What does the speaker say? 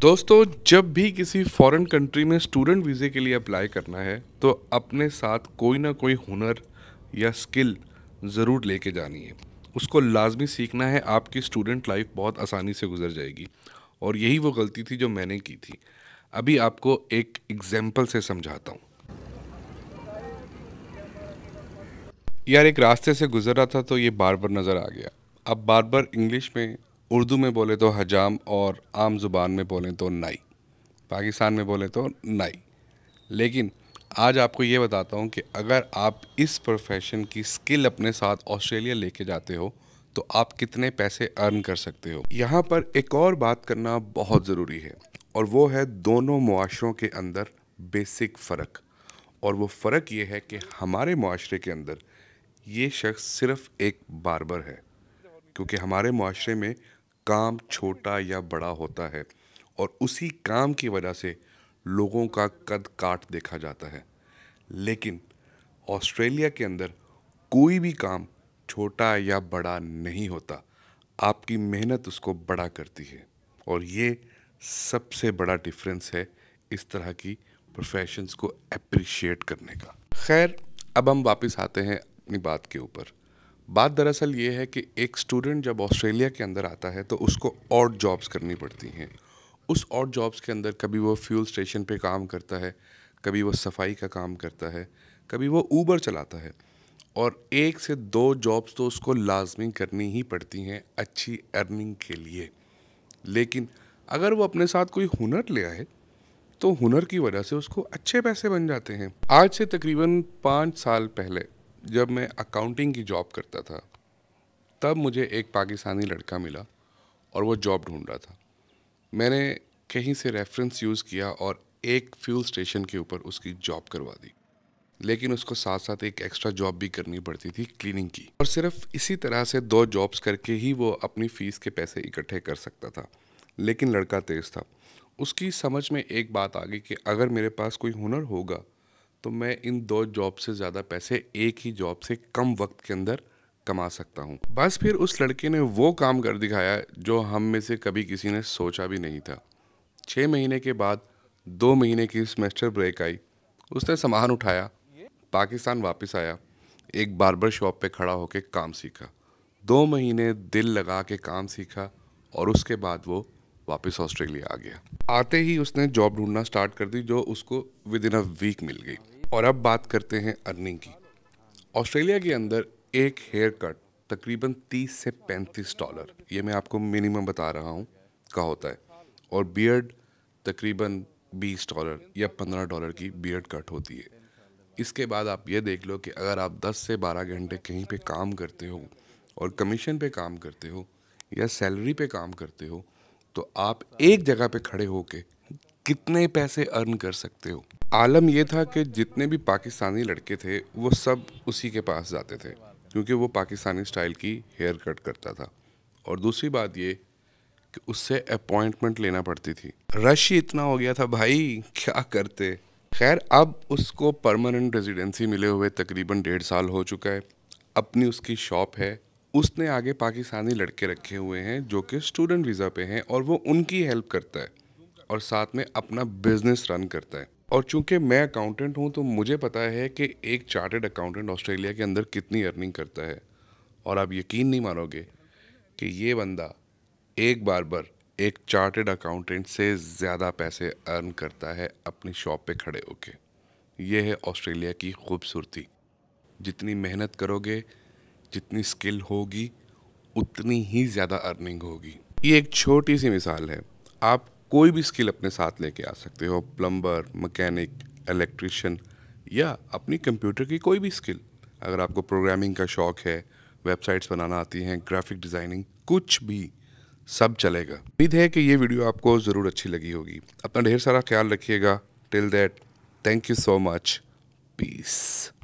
दोस्तों जब भी किसी फॉरेन कंट्री में स्टूडेंट वीज़े के लिए अप्लाई करना है तो अपने साथ कोई ना कोई हुनर या स्किल ज़रूर लेके जानी है उसको लाजमी सीखना है आपकी स्टूडेंट लाइफ बहुत आसानी से गुजर जाएगी और यही वो गलती थी जो मैंने की थी अभी आपको एक एग्जाम्पल से समझाता हूँ यार एक रास्ते से गुजर रहा था तो ये बार बार नज़र आ गया अब बार बार इंग्लिश में उर्दू में बोले तो हजाम और आम ज़ुबान में बोलें तो नाई पाकिस्तान में बोले तो नाई लेकिन आज आपको ये बताता हूँ कि अगर आप इस प्रोफेशन की स्किल अपने साथ ऑस्ट्रेलिया लेके जाते हो तो आप कितने पैसे अर्न कर सकते हो यहाँ पर एक और बात करना बहुत ज़रूरी है और वो है दोनों माशरों के अंदर बेसिक फ़र्क और वो फ़र्क ये है कि हमारे माशरे के अंदर ये शख्स सिर्फ़ एक बारबर है क्योंकि हमारे माशरे में काम छोटा या बड़ा होता है और उसी काम की वजह से लोगों का कद काट देखा जाता है लेकिन ऑस्ट्रेलिया के अंदर कोई भी काम छोटा या बड़ा नहीं होता आपकी मेहनत उसको बड़ा करती है और ये सबसे बड़ा डिफरेंस है इस तरह की प्रोफेशंस को अप्रिशिएट करने का खैर अब हम वापस आते हैं अपनी बात के ऊपर बात दरअसल ये है कि एक स्टूडेंट जब ऑस्ट्रेलिया के अंदर आता है तो उसको और जॉब्स करनी पड़ती हैं उस और जॉब्स के अंदर कभी वो फ्यूल स्टेशन पे काम करता है कभी वो सफाई का काम करता है कभी वो ऊबर चलाता है और एक से दो जॉब्स तो उसको लाजमी करनी ही पड़ती हैं अच्छी अर्निंग के लिए लेकिन अगर वो अपने साथ कोई हुनर ले आए तो हुनर की वजह से उसको अच्छे पैसे बन जाते हैं आज से तकरीबन पाँच साल पहले जब मैं अकाउंटिंग की जॉब करता था तब मुझे एक पाकिस्तानी लड़का मिला और वो जॉब ढूंढ रहा था मैंने कहीं से रेफरेंस यूज़ किया और एक फ्यूल स्टेशन के ऊपर उसकी जॉब करवा दी लेकिन उसको साथ साथ एक एक्स्ट्रा जॉब भी करनी पड़ती थी क्लीनिंग की और सिर्फ इसी तरह से दो जॉब्स करके ही वो अपनी फ़ीस के पैसे इकट्ठे कर सकता था लेकिन लड़का तेज़ था उसकी समझ में एक बात आ गई कि अगर मेरे पास कोई हुनर होगा तो मैं इन दो जॉब से ज़्यादा पैसे एक ही जॉब से कम वक्त के अंदर कमा सकता हूँ बस फिर उस लड़के ने वो काम कर दिखाया जो हम में से कभी किसी ने सोचा भी नहीं था छः महीने के बाद दो महीने की सेमेस्टर ब्रेक आई उसने सामान उठाया पाकिस्तान वापस आया एक बार्बर शॉप पे खड़ा होकर काम सीखा दो महीने दिल लगा के काम सीखा और उसके बाद वो वापस ऑस्ट्रेलिया आ गया आते ही उसने जॉब ढूंढना स्टार्ट कर दी जो उसको विद इन अ वीक मिल गई और अब बात करते हैं अर्निंग की ऑस्ट्रेलिया के अंदर एक हेयर कट तकरीबन 30 से 35 डॉलर ये मैं आपको मिनिमम बता रहा हूँ का होता है और बियर्ड तकरीबन 20 डॉलर या 15 डॉलर की बियर्ड कट होती है इसके बाद आप ये देख लो कि अगर आप 10 से 12 घंटे कहीं पे काम करते हो और कमीशन पे काम करते हो या सैलरी पे काम करते हो तो आप एक जगह पे खड़े होके कितने पैसे अर्न कर सकते हो आलम यह था कि जितने भी पाकिस्तानी लड़के थे वो सब उसी के पास जाते थे क्योंकि वो पाकिस्तानी स्टाइल की हेयर कट करता था और दूसरी बात ये कि उससे अपॉइंटमेंट लेना पड़ती थी रश ही इतना हो गया था भाई क्या करते खैर अब उसको परमानेंट रेजिडेंसी मिले हुए तकरीबन डेढ़ साल हो चुका है अपनी उसकी शॉप है उसने आगे पाकिस्तानी लड़के रखे हुए हैं जो कि स्टूडेंट वीज़ा पे हैं और वो उनकी हेल्प करता है और साथ में अपना बिजनेस रन करता है और चूंकि मैं अकाउंटेंट हूँ तो मुझे पता है कि एक चार्टेड अकाउंटेंट ऑस्ट्रेलिया के अंदर कितनी अर्निंग करता है और आप यकीन नहीं मानोगे कि ये बंदा एक बार बार एक चार्टेड अकाउंटेंट से ज़्यादा पैसे अर्न करता है अपनी शॉप पे खड़े होके ये है ऑस्ट्रेलिया की खूबसूरती जितनी मेहनत करोगे जितनी स्किल होगी उतनी ही ज़्यादा अर्निंग होगी ये एक छोटी सी मिसाल है आप कोई भी स्किल अपने साथ लेके आ सकते हो प्लम्बर मकैनिक इलेक्ट्रिशियन या अपनी कंप्यूटर की कोई भी स्किल अगर आपको प्रोग्रामिंग का शौक़ है वेबसाइट्स बनाना आती हैं ग्राफिक डिज़ाइनिंग कुछ भी सब चलेगा उम्मीद है कि ये वीडियो आपको ज़रूर अच्छी लगी होगी अपना ढेर सारा ख्याल रखिएगा till that thank you so much piece